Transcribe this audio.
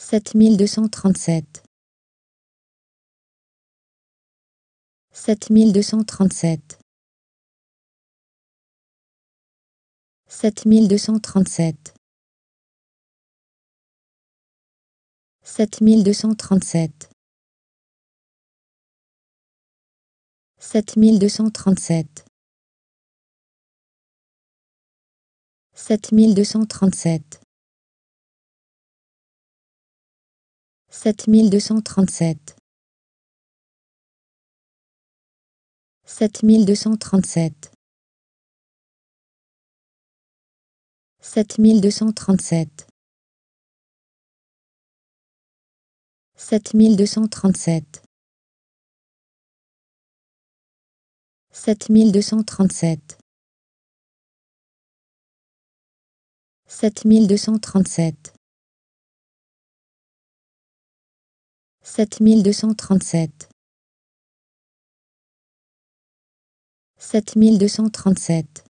7237 7237 7237 7237 7237 7237 7 237 deux cent 7 237 7 237 7 237 7 237 7 237 Sept mille deux cent trente-sept. Sept mille deux cent trente-sept.